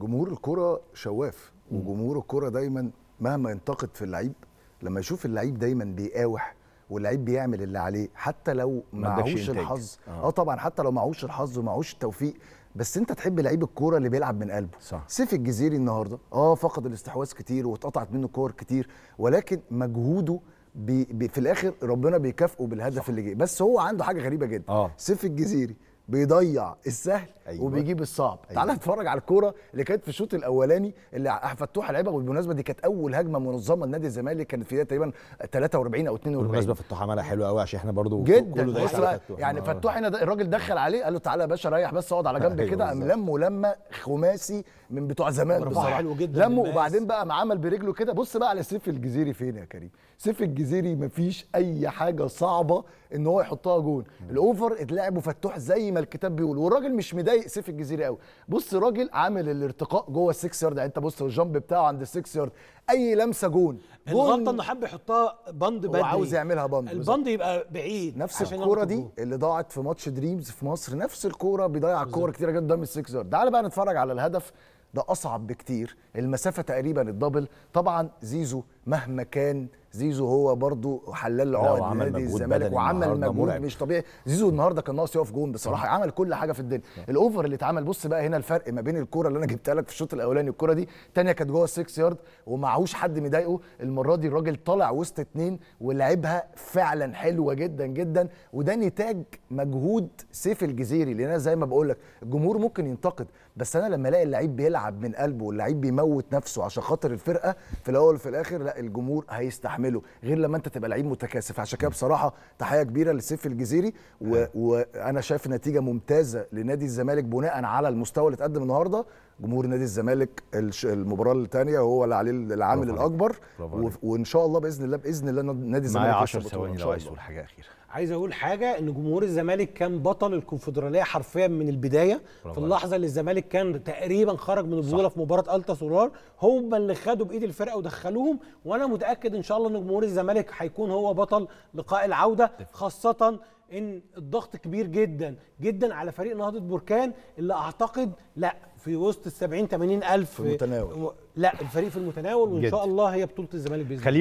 جمهور الكرة شواف وجمهور الكرة دايما مهما ينتقد في اللعيب لما يشوف اللعيب دايما بيقاوح واللعيب بيعمل اللي عليه حتى لو معهوش الحظ آه. آه. طبعا حتى لو معهوش الحظ ومعهوش التوفيق بس انت تحب لعيب الكوره اللي بيلعب من قلبه صح. سيف الجزيري النهارده اه فقد الاستحواذ كتير واتقطعت منه كور كتير ولكن مجهوده بي بي في الاخر ربنا بيكافئه بالهدف صح. اللي جه بس هو عنده حاجه غريبه جدا آه. سيف الجزيري بيضيع السهل أيوة. وبيجيب الصعب أيوة. تعال نتفرج على الكوره اللي كانت في الشوط الاولاني اللي فتوح لعبها وبالمناسبه دي كانت اول هجمه منظمه لنادي الزمالك كانت في تقريبا 43 او 42 بالمناسبه فتوح عملها حلو قوي عشان احنا برضو جدا كله فتوح. يعني آه. فتوح هنا الراجل دخل عليه قال له تعالى يا باشا ريح بس اقعد على جنب أيوة كده قام لمه لمه خماسي من بتوع زمان بصراحه حلو جدا لمه وبعدين بقى ما عمل برجله كده بص بقى على سيف الجزيري فين يا كريم سيف الجزيري مفيش اي حاجه صعبه ان هو يحطها جون الاوفر اتلعب وفتوح زي ما الكتاب بيقول والراجل مش مضايق سيف الجزيره قوي بص راجل عامل الارتقاء جوه السكس يارد يعني انت بص الجامب بتاعه عند السكس يارد اي لمسه جون الغلطه انه حب يحطها بند بدري وعاوز يعملها بند البند يبقى بعيد نفس الكوره دي اللي ضاعت في ماتش دريمز في مصر نفس الكوره بيضيع كوره كتيره جدا من السكس يارد تعال بقى نتفرج على الهدف ده اصعب بكتير المسافه تقريبا الدبل طبعا زيزو مهما كان زيزو هو برضو حلال عقد نادي الزمالك وعمل مجهود مش طبيعي زيزو النهارده كان ناقص يقف جون بصراحه صح. عمل كل حاجه في الدنيا صح. الاوفر اللي اتعمل بص بقى هنا الفرق ما بين الكوره اللي انا جبتها لك في الشوط الاولاني الكوره دي الثانيه كانت جوه السكس يارد ومعهوش حد مضايقه المره دي الراجل طالع وسط اتنين ولعبها فعلا حلوه جدا جدا وده نتاج مجهود سيف الجزيري لان انا زي ما بقول لك الجمهور ممكن ينتقد بس انا لما الاقي اللعيب بيلعب من قلبه واللعيب بيموت نفسه عشان خاطر الفرقه في الاول وفي الاخر لا الجمهور هيستحمله غير لما انت تبقى لعيب متكاسف عشان كده بصراحه تحيه كبيره لسيف الجزيري وانا شايف نتيجه ممتازه لنادي الزمالك بناء على المستوى اللي اتقدم النهارده جمهور نادي الزمالك المباراه الثانيه هو اللي عليه العامل الاكبر وان شاء الله باذن الله باذن الله نادي الزمالك معايا 10 ثواني لو عايز تقول حاجه اخيره عايز اقول حاجه ان جمهور الزمالك كان بطل الكونفدراليه حرفيا من البدايه في اللحظه اللي الزمالك كان تقريبا خرج من البطوله في مباراه التا سولار هم اللي خدوا بايد الفرقه ودخلوهم وانا متاكد ان شاء الله ان جمهور الزمالك هيكون هو بطل لقاء العوده خاصه ان الضغط كبير جدا جدا على فريق نهضه بركان اللي اعتقد لا في وسط ال 70 80 الف في المتناول لا الفريق في المتناول وان جد. شاء الله هي بطوله الزمالك باذن الله